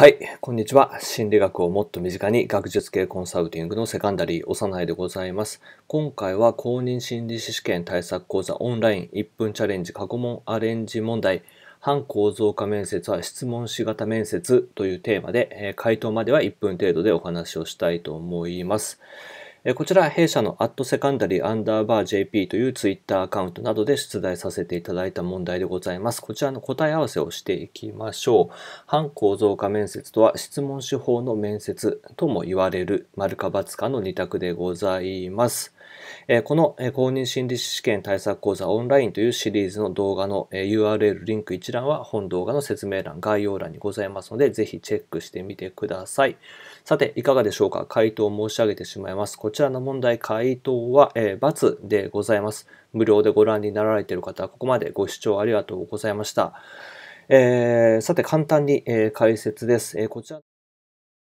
はい、こんにちは。心理学をもっと身近に学術系コンサルティングのセカンダリー、幼いでございます。今回は公認心理師試験対策講座オンライン1分チャレンジ過去問アレンジ問題、反構造化面接は質問し型面接というテーマで、回答までは1分程度でお話をしたいと思います。こちら弊社のアットセカンダリーアンダーバー JP というツイッターアカウントなどで出題させていただいた問題でございます。こちらの答え合わせをしていきましょう。反構造化面接とは質問手法の面接とも言われる丸か×かの2択でございます。この公認心理試験対策講座オンラインというシリーズの動画の URL リンク一覧は本動画の説明欄概要欄にございますのでぜひチェックしてみてください。さていかがでしょうか回答を申し上げてしまいます。こちらの問題回答は、えー、×でございます。無料でご覧になられている方はここまでご視聴ありがとうございました。えー、さて簡単に、えー、解説です。えこちら